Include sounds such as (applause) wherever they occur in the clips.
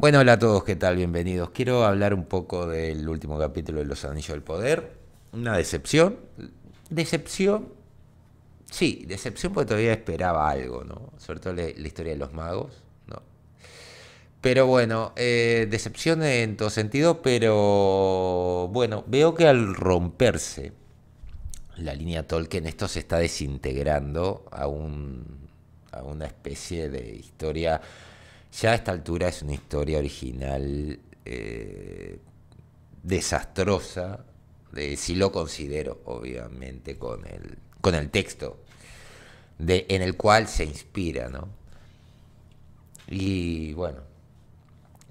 Bueno, hola a todos, ¿qué tal? Bienvenidos. Quiero hablar un poco del último capítulo de Los Anillos del Poder. Una decepción. Decepción. Sí, decepción porque todavía esperaba algo, ¿no? Sobre todo la, historia de los magos, ¿no? Pero bueno, eh, decepción en todo sentido, pero bueno, veo que al romperse la línea Tolkien, esto se está desintegrando a, a una especie de historia ya a esta altura es una historia original eh, desastrosa, si lo considero, obviamente, con el, con el texto en el cual se inspira, ¿no? Y bueno,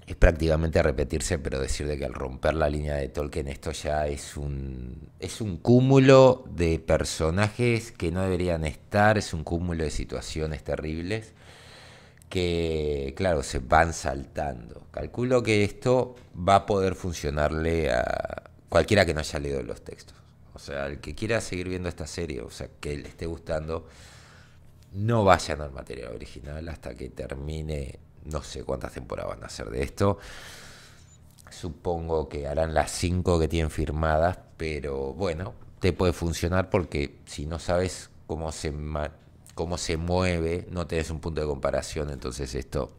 es prácticamente repetirse, pero decir de que al romper la línea de Tolkien esto ya es un, es un cúmulo de personajes que no deberían estar, es un cúmulo de situaciones terribles que, claro, se van saltando. Calculo que esto va a poder funcionarle a cualquiera que no haya leído los textos. O sea, el que quiera seguir viendo esta serie, o sea, que le esté gustando, no vayan al material original hasta que termine, no sé cuántas temporadas van a hacer de esto. Supongo que harán las cinco que tienen firmadas, pero bueno, te puede funcionar porque si no sabes cómo se cómo se mueve, no tenés un punto de comparación, entonces esto,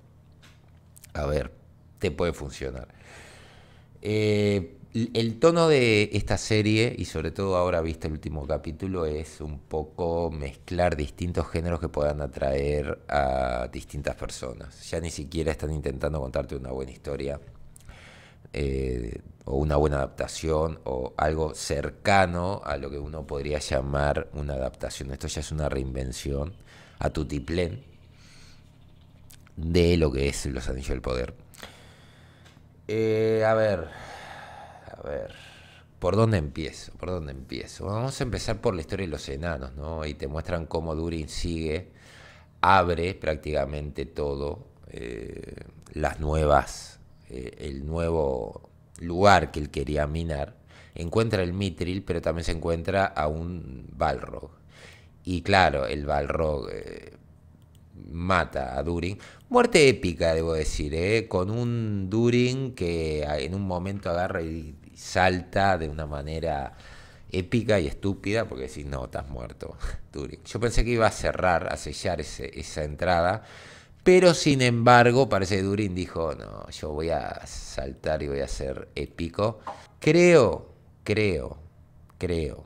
a ver, te puede funcionar. Eh, el tono de esta serie, y sobre todo ahora visto el último capítulo, es un poco mezclar distintos géneros que puedan atraer a distintas personas. Ya ni siquiera están intentando contarte una buena historia, eh, o una buena adaptación o algo cercano a lo que uno podría llamar una adaptación. Esto ya es una reinvención a tutiplén de lo que es Los Anillos del Poder. Eh, a ver, a ver, ¿por dónde empiezo? ¿Por dónde empiezo? Vamos a empezar por la historia de los enanos, ¿no? Y te muestran cómo Durin sigue, abre prácticamente todo, eh, las nuevas eh, el nuevo lugar que él quería minar, encuentra el Mitril, pero también se encuentra a un Balrog. Y claro, el Balrog eh, mata a Durin. Muerte épica, debo decir, eh, con un Durin que ah, en un momento agarra y salta de una manera épica y estúpida, porque si no, estás muerto, (laughs) Durin. Yo pensé que iba a cerrar, a sellar esa entrada, pero sin embargo, parece que Durin dijo, no, yo voy a saltar y voy a ser épico. Creo, creo, creo,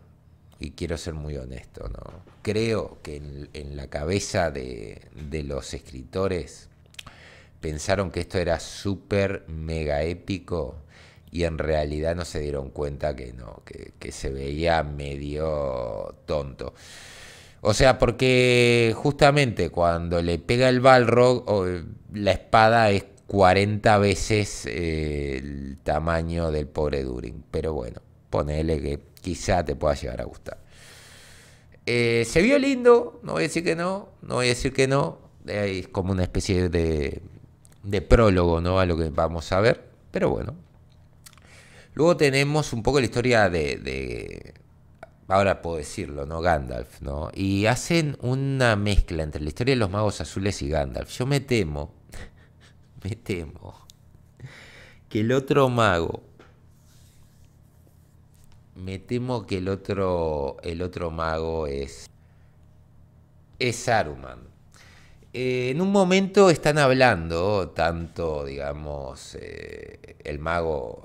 y quiero ser muy honesto, ¿no? Creo que en, la cabeza de, los escritores pensaron que esto era súper mega épico y en realidad no se dieron cuenta que no, que, que se veía medio tonto. O sea, porque justamente cuando le pega el Balrog, eh, la espada es 40 veces eh, el tamaño del pobre Durin. Pero bueno, ponele que quizá te pueda llegar a gustar. Eh, se vio lindo, no voy a decir que no, no voy a decir que no. es como una especie de, prólogo ¿no? a lo que vamos a ver, pero bueno. Luego tenemos un poco la historia de ahora puedo decirlo, ¿no? Gandalf, ¿no? Y hacen una mezcla entre la historia de los magos azules y Gandalf. Yo me temo, (laughs) me temo, que el otro mago, me temo que el otro, el otro mago es, es Aruman. Eh, en un momento están hablando tanto, digamos, eh, el mago,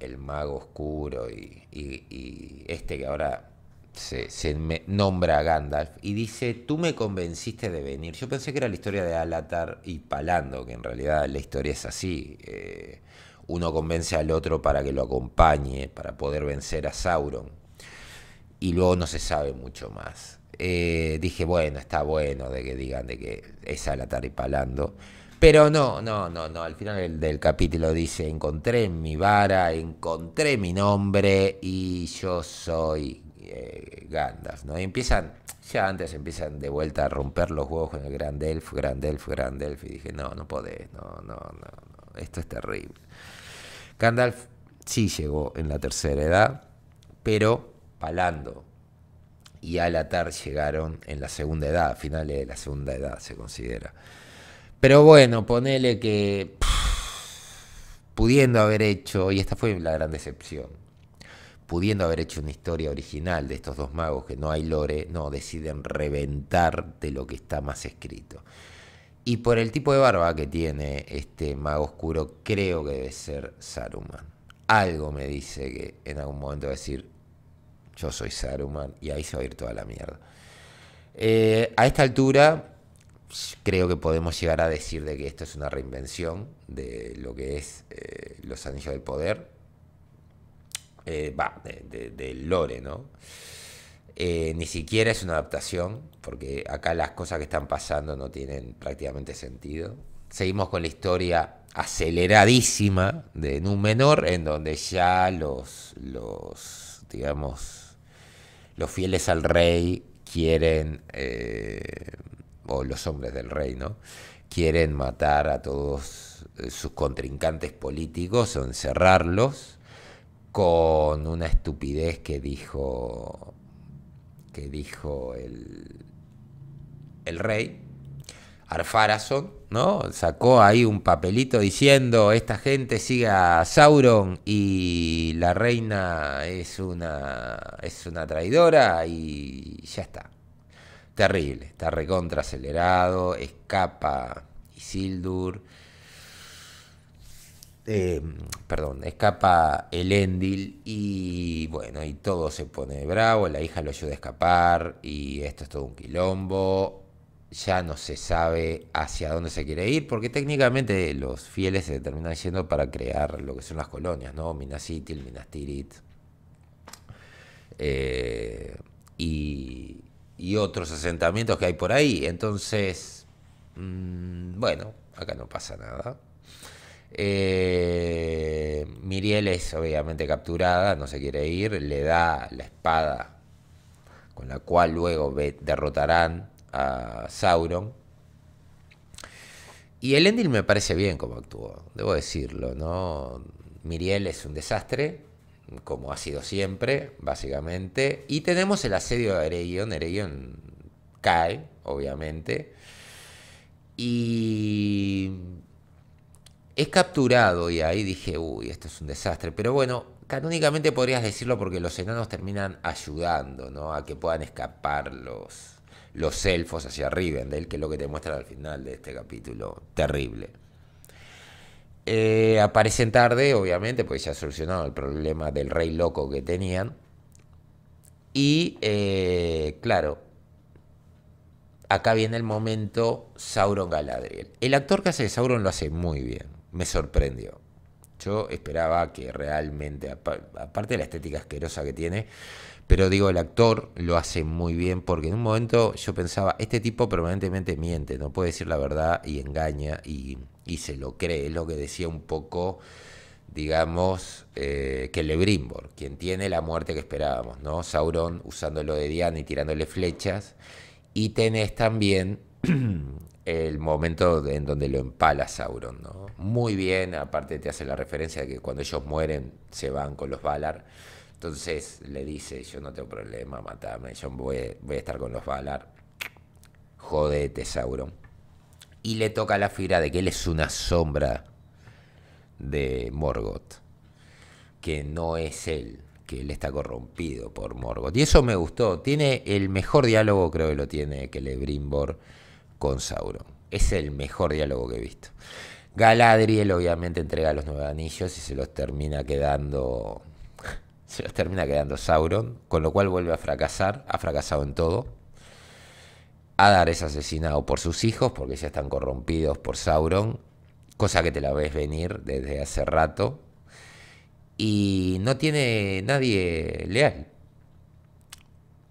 el mago oscuro y este que ahora se, me nombra a Gandalf y dice, tú me convenciste de venir. Yo pensé que era la historia de Alatar y Palando, que en realidad la historia es así. Eh, uno convence al otro para que lo acompañe, para poder vencer a Sauron. Y luego no se sabe mucho más. Eh, dije, bueno, está bueno de que digan de que es Alatar y Palando. Pero no, no, no, no. Al final del, del, capítulo dice: Encontré mi vara, encontré mi nombre y yo soy eh, Gandalf, ¿no? Y empiezan, ya antes empiezan de vuelta a romper los huevos con el Grand Elf, Grand Elf, Grand Elf, y dije, no, no podés, no, no, no, esto es terrible. Gandalf sí llegó en la tercera edad, pero palando. Y Alatar llegaron en la segunda edad, a finales de la segunda edad se considera. Pero bueno, ponele que pudiendo haber hecho, y esta fue la gran decepción, pudiendo haber hecho una historia original de estos dos magos, que no hay lore, no, deciden reventar de lo que está más escrito. Y por el tipo de barba que tiene este mago oscuro, creo que debe ser Saruman. Algo me dice que en algún momento va a decir, yo soy Saruman, y ahí se va a ir toda la mierda. Eh, a esta altura, creo que podemos llegar a decir de que esto es una reinvención de lo que es eh, los Anillos del Poder, eh, va, del de, lore, ¿no? Eh, ni siquiera es una adaptación, porque acá las cosas que están pasando no tienen prácticamente sentido. Seguimos con la historia aceleradísima de Númenor, en donde ya los, digamos, los fieles al rey quieren, eh, o los hombres del rey, ¿no? Quieren matar a todos sus contrincantes políticos o encerrarlos con una estupidez que dijo que dijo el, rey Arfarazón, ¿no? Sacó ahí un papelito diciendo, esta gente sigue a Sauron y la reina es una es una traidora y ya está. Terrible, está recontra acelerado, escapa Isildur este, perdón, escapa el Endil y bueno, y todo se pone bravo, la hija lo ayuda a escapar y esto es todo un quilombo, ya no se sabe hacia dónde se quiere ir, porque técnicamente los fieles se terminan yendo para crear lo que son las colonias, ¿no? Minas Itil, Minas Tirith eh, y, otros asentamientos que hay por ahí, entonces, mm, bueno, acá no pasa nada. Eh, Miriel es obviamente capturada, no se quiere ir, le da la espada con la cual luego derrotarán a Sauron. Y el Endil me parece bien como actuó, debo decirlo, ¿no? Miriel es un desastre, como ha sido siempre, básicamente. Y tenemos el asedio de Eregion. Eregion cae, obviamente. Y es capturado y ahí dije, uy, esto es un desastre. Pero bueno, canónicamente podrías decirlo porque los enanos terminan ayudando, ¿no? A que puedan escapar los, los elfos hacia Rivendell, que es lo que te muestran al final de este capítulo terrible. Eh, aparecen tarde, obviamente, porque ya solucionado el problema del rey loco que tenían. Y, eh, claro, acá viene el momento Sauron Galadriel. El actor que hace de Sauron lo hace muy bien me sorprendió. Yo esperaba que realmente, aparte de la estética asquerosa que tiene, pero digo, el actor lo hace muy bien porque en un momento yo pensaba, este tipo permanentemente miente, no puede decir la verdad y engaña y, y se lo cree, es lo que decía un poco, digamos, eh, que Lebrimbor, quien tiene la muerte que esperábamos, ¿no? Sauron usándolo de Diana y tirándole flechas. Y tenés también (clears throat) el momento en donde lo empala Sauron. ¿no? Muy bien, aparte te hace la referencia de que cuando ellos mueren se van con los Valar. Entonces le dice, yo no tengo problema, matame, yo voy, voy a estar con los Valar. Jodete, Sauron. Y le toca la fibra de que él es una sombra de Morgoth. Que no es él, que él está corrompido por Morgoth. Y eso me gustó. Tiene el mejor diálogo, creo que lo tiene que Lebrimbor con Sauron. Es el mejor diálogo que he visto. Galadriel obviamente entrega los nueve anillos y se los termina quedando (laughs) se los termina quedando Sauron, con lo cual vuelve a fracasar, ha fracasado en todo. Adar es asesinado por sus hijos porque ya están corrompidos por Sauron, cosa que te la ves venir desde hace rato. Y no tiene nadie leal.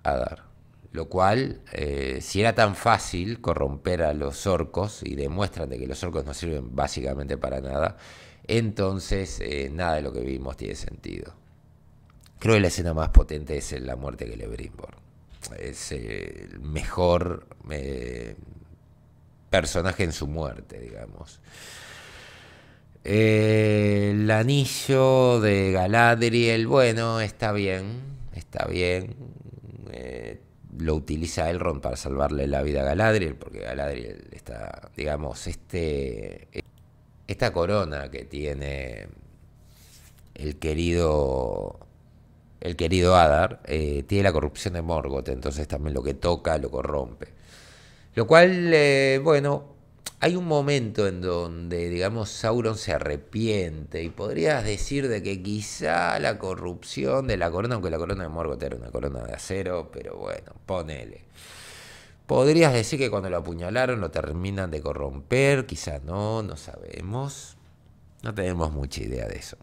Adar. Lo cual, eh, si era tan fácil corromper a los orcos y demuestran que los orcos no sirven básicamente para nada, entonces eh, nada de lo que vimos tiene sentido. Creo que la escena más potente es la muerte de le Es eh, el mejor personaje en su muerte, digamos. el anillo de Galadriel, bueno, está bien, está bien lo utiliza Elrond para salvarle la vida a Galadriel, porque Galadriel está, digamos, este, esta corona que tiene el querido, el querido Adar, eh, tiene la corrupción de Morgoth, entonces también lo que toca lo corrompe. Lo cual, eh, bueno, hay un momento en donde, digamos, Sauron se arrepiente y podrías decir de que quizá la corrupción de la corona, aunque la corona de Morgoth era una corona de acero, pero bueno, ponele. Podrías decir que cuando lo apuñalaron lo terminan de corromper, quizá no, no sabemos. No tenemos mucha idea de eso.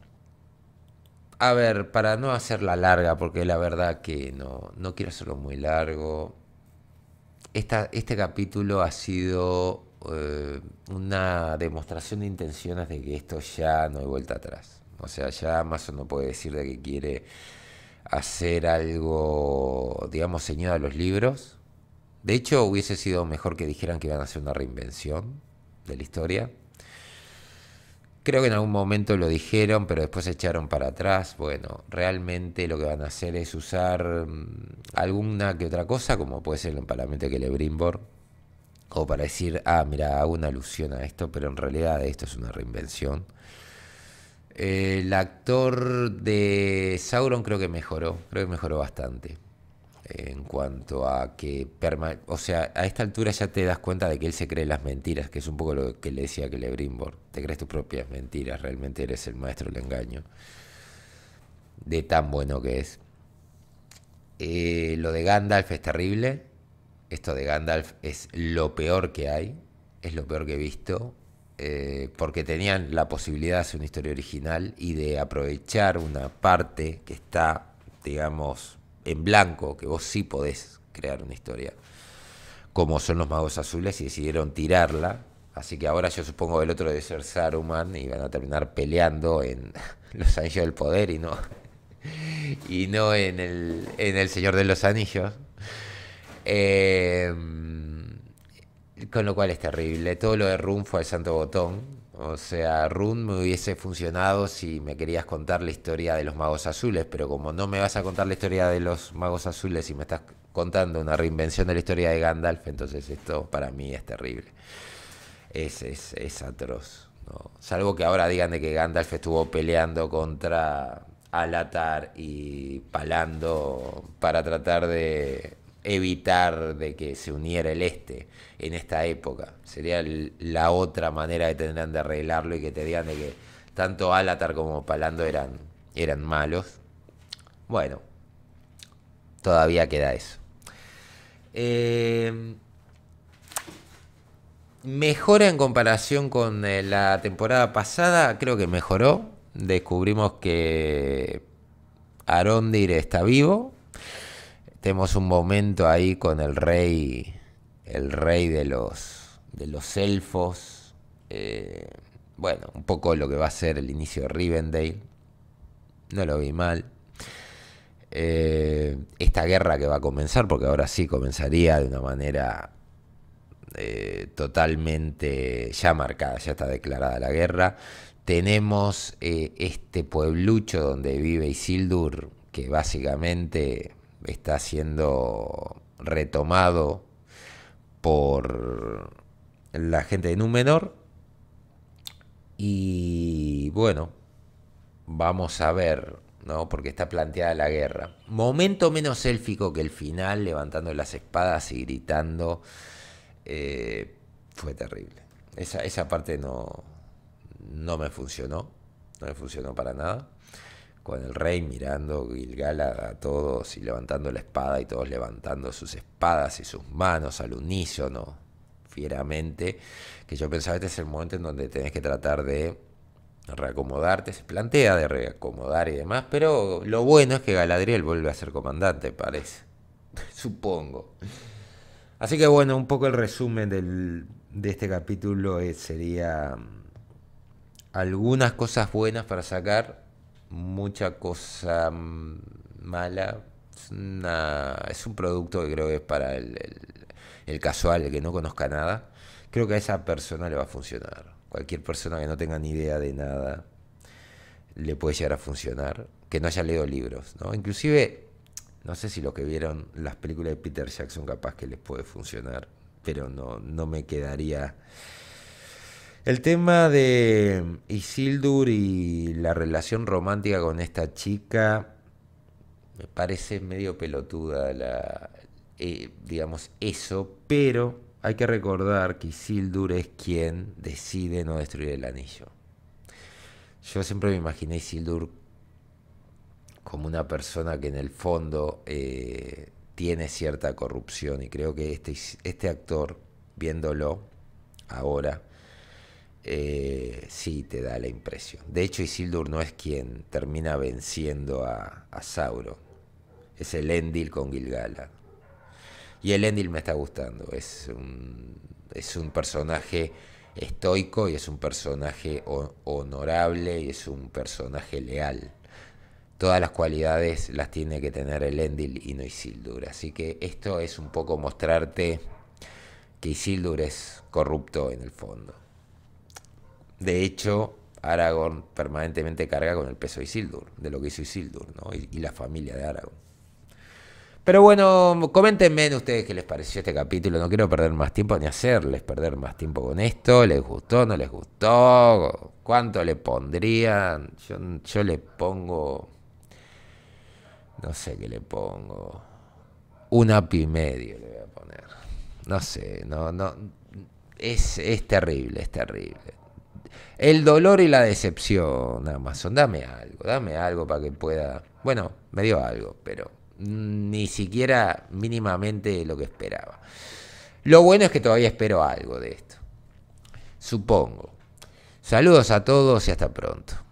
A ver, para no hacerla larga, porque la verdad que no, no quiero hacerlo muy largo. este capítulo ha sido eh, una demostración de intenciones de que esto ya no hay vuelta atrás. O sea, ya Amazon no puede decir de que quiere hacer algo, digamos, ceñido a los libros. De hecho, hubiese sido mejor que dijeran que iban a hacer una reinvención de la historia. Creo que en algún momento lo dijeron, pero después echaron para atrás. Bueno, realmente lo que van a hacer es usar mm, alguna que otra cosa, como puede ser el empalamiento de Celebrimbor, o para decir, ah, mira, hago una alusión a esto, pero en realidad esto es una reinvención. Eh, el actor de Sauron creo que mejoró, creo que mejoró bastante. En cuanto a que, o sea, a esta altura ya te das cuenta de que él se cree las mentiras, que es un poco lo que le decía que Brimbor. Te crees tus propias mentiras, realmente eres el maestro del engaño. De tan bueno que es. Eh, lo de Gandalf es terrible esto de Gandalf es lo peor que hay, es lo peor que he visto, eh, porque tenían la posibilidad de hacer una historia original y de aprovechar una parte que está, digamos, en blanco, que vos sí podés crear una historia, como son los magos azules, y decidieron tirarla. Así que ahora yo supongo que el otro debe ser Saruman y van a terminar peleando en (laughs) los anillos del poder y no, (laughs) y no en el, en el Señor de los Anillos. Em, con lo cual es terrible. Todo lo de Run fue al santo botón. O sea, Run me hubiese funcionado si me querías contar la historia de los magos azules, pero como no me vas a contar la historia de los magos azules y me estás contando una reinvención de la historia de Gandalf, entonces esto para mí es terrible. Es, es, atroz. ¿no? Salvo que ahora digan de que Gandalf estuvo peleando contra Alatar y Palando para tratar de evitar de que se uniera el este en esta época. Sería la otra manera que tendrían de arreglarlo y que te digan de que tanto Alatar como Palando eran, eran malos. Bueno, todavía queda eso. Em, mejora en comparación con eh, la temporada pasada, creo que mejoró. Descubrimos que Arondir está vivo, tenemos un momento ahí con el rey, el rey de los, de los elfos. Eh, bueno, un poco lo que va a ser el inicio de Rivendale. No lo vi mal. Eh, esta guerra que va a comenzar, porque ahora sí comenzaría de una manera eh, totalmente ya marcada, ya está declarada la guerra. Tenemos este pueblucho donde vive Isildur, que básicamente está siendo retomado por la gente de Númenor. Y bueno, vamos a ver, ¿no? Porque está planteada la guerra. Momento menos élfico que el final, levantando las espadas y gritando. Eh, fue terrible. Esa, esa parte no, no me funcionó. No me funcionó para nada con el rey mirando Gilgal a, todos y levantando la espada y todos levantando sus espadas y sus manos al unísono, fieramente, que yo pensaba este es el momento en donde tenés que tratar de reacomodarte, se plantea de reacomodar y demás, pero lo bueno es que Galadriel vuelve a ser comandante, parece, (laughs) supongo. Así que bueno, un poco el resumen de este capítulo es, eh, sería mm, algunas cosas buenas para sacar mucha cosa mala. Es, un producto que creo que es para el, casual, el que no conozca nada. Creo que a esa persona le va a funcionar. Cualquier persona que no tenga ni idea de nada le puede llegar a funcionar. Que no haya leído libros, ¿no? Inclusive, no sé si los que vieron las películas de Peter Jackson capaz que les puede funcionar, pero no, no me quedaría el tema de Isildur y la relación romántica con esta chica me parece medio pelotuda la, eh, digamos eso, pero hay que recordar que Isildur es quien decide no destruir el anillo. Yo siempre me imaginé a Isildur como una persona que en el fondo eh, tiene cierta corrupción y creo que este, este actor, viéndolo ahora, eh, sí te da la impresión. De hecho, Isildur no es quien termina venciendo a, Sauro Es el Endil con Gilgala. Y el Endil me está gustando. Es un, es un personaje estoico y es un personaje honorable y es un personaje leal. Todas las cualidades las tiene que tener el Endil y no Isildur. Así que esto es un poco mostrarte que Isildur es corrupto en el fondo. De hecho, Aragorn permanentemente carga con el peso de Isildur, de lo que hizo Isildur, ¿no? y, la familia de Aragorn. Pero bueno, coméntenme ustedes qué les pareció este capítulo. No quiero perder más tiempo ni hacerles perder más tiempo con esto. ¿Les gustó? ¿No les gustó? ¿Cuánto le pondrían? Yo, yo le pongo... No sé qué le pongo. Un api medio le voy a poner. No sé, no, no. Es, es terrible, es terrible. El dolor y la decepción, Amazon. Dame algo, dame algo para que pueda. Bueno, me dio algo, pero ni siquiera mínimamente lo que esperaba. Lo bueno es que todavía espero algo de esto. Supongo. Saludos a todos y hasta pronto.